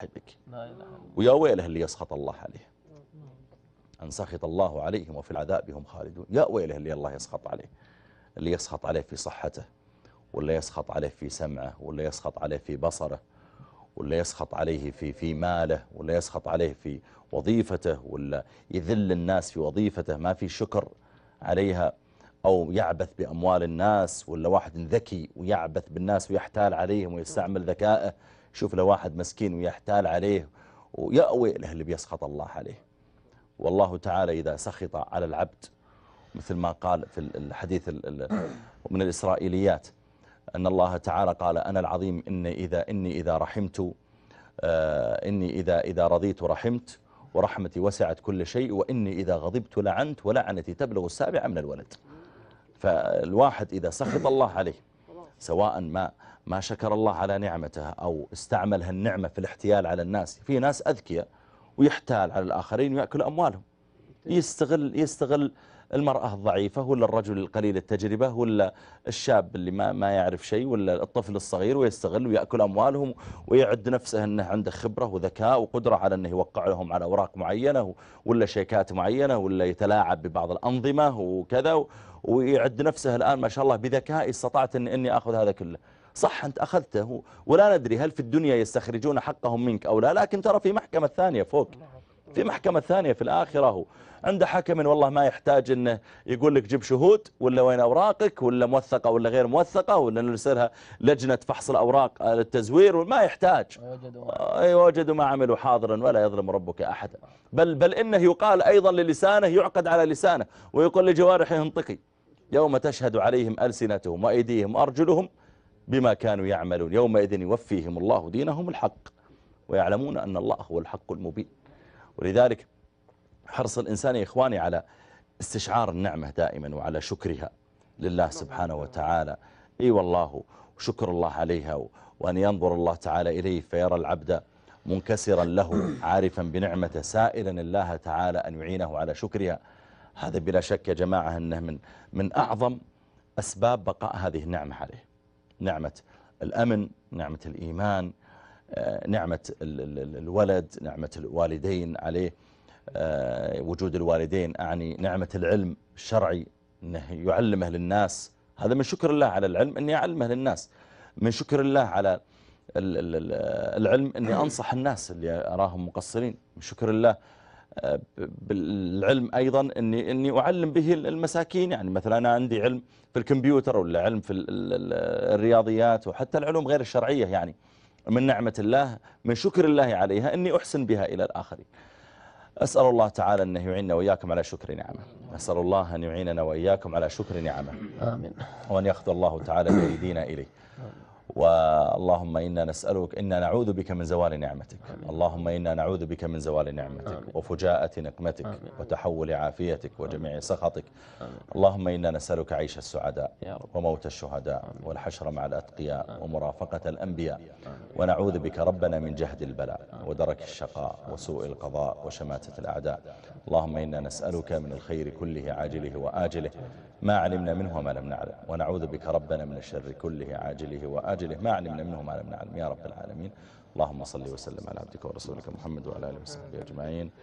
حبك ويا ويله اللي يسخط الله عليه أن سخط الله عليهم وفي العذاب هم خالدون يا ويله اللي الله يسخط عليه اللي يسخط عليه في صحته ولا يسخط عليه في سمعه ولا يسخط عليه في بصره ولا يسخط عليه في في ماله ولا يسخط عليه في وظيفته ولا يذل الناس في وظيفته ما في شكر عليها أو يعبث بأموال الناس ولا واحد ذكي ويعبث بالناس ويحتال عليهم ويستعمل ذكائه شوف لو واحد مسكين ويحتال عليه ويأوي له اللي بيسخط الله عليه والله تعالى إذا سخط على العبد مثل ما قال في الحديث من الإسرائيليات أن الله تعالى قال أنا العظيم إني إذا, إني إذا رحمت آه، إني إذا, إذا رضيت رحمت ورحمتي وسعت كل شيء وإني إذا غضبت لعنت ولعنتي تبلغ السابعة من الولد فالواحد إذا سخط الله عليه سواء ما ما شكر الله على نعمته أو استعمل هالنعمة في الاحتيال على الناس في ناس أذكياء ويحتال على الآخرين ويأكل أموالهم يستغل, يستغل المرأة الضعيفة ولا الرجل القليل التجربة ولا الشاب اللي ما, ما يعرف شيء ولا الطفل الصغير ويستغل ويأكل أموالهم ويعد نفسه أنه عنده خبرة وذكاء وقدرة على أنه يوقع لهم على أوراق معينة ولا شيكات معينة ولا يتلاعب ببعض الأنظمة وكذا ويعد نفسه الآن ما شاء الله بذكاء استطعت أني أخذ هذا كله صح أنت أخذته ولا ندري هل في الدنيا يستخرجون حقهم منك أو لا لكن ترى في محكمة ثانية فوق في محكمة ثانية في الآخرة هو عند حكم والله ما يحتاج أنه يقول لك جيب شهود ولا وين أوراقك ولا موثقة ولا غير موثقة ولا نرسلها لجنة فحص الأوراق آه، للتزوير وما يحتاج آه، وجدوا ما عملوا حاضرا ولا يظلم ربك أحدا بل, بل إنه يقال أيضا للسانه يعقد على لسانه ويقول لجوارحه انطقي يوم تشهد عليهم ألسنتهم وأيديهم وأرجلهم بما كانوا يعملون يومئذ يوفيهم الله دينهم الحق ويعلمون أن الله هو الحق المبين ولذلك حرص الإنسان يا إخواني على استشعار النعمة دائما وعلى شكرها لله سبحانه وتعالى إي والله وشكر الله عليها وأن ينظر الله تعالى إليه فيرى العبد منكسرا له عارفا بنعمته سائلا الله تعالى أن يعينه على شكرها هذا بلا شك يا جماعة أنه من, من أعظم أسباب بقاء هذه النعمة عليه نعمة الأمن نعمة الإيمان آه، نعمة الولد نعمة الوالدين عليه آه، وجود الوالدين أعني نعمة العلم الشرعي أنه يعلمه للناس هذا من شكر الله على العلم أني أعلمه للناس من شكر الله على العلم أني أنصح الناس اللي أراهم مقصرين من شكر الله بالعلم ايضا اني اني اعلم به المساكين يعني مثلا انا عندي علم في الكمبيوتر ولا علم في الرياضيات وحتى العلوم غير الشرعيه يعني من نعمه الله من شكر الله عليها اني احسن بها الى الاخرين. أسأل الله تعالى أن يعيننا وإياكم على شكر نعمه أسأل الله أن يعيننا وإياكم على شكر نعمه آمين وأن يخذ الله تعالى بأيدينا إليه واللهم إنا نسألك إنا نعوذ بك من زوال نعمتك آمين. اللهم إنا نعوذ بك من زوال نعمتك آمين. وفجاءة نقمتك آمين. وتحول عافيتك وجميع سخطك اللهم إنا نسألك عيش السعداء وموت الشهداء والحشر مع الأتقياء ومرافقة الأنبياء ونعوذ بك ربنا من جهد البلاء ودرك الشقاء وسوء القضاء وشماتة الأعداء اللهم إنا نسألك من الخير كله عاجله وآجله ما علمنا منه وما لم نعلم ونعوذ بك ربنا من الشر كله عاجله وآجله وأجله ما علمنا منه ما لم نعلم يا رب العالمين اللهم صل وسلم على عبدك ورسولك محمد وعلى آله وصحبه أجمعين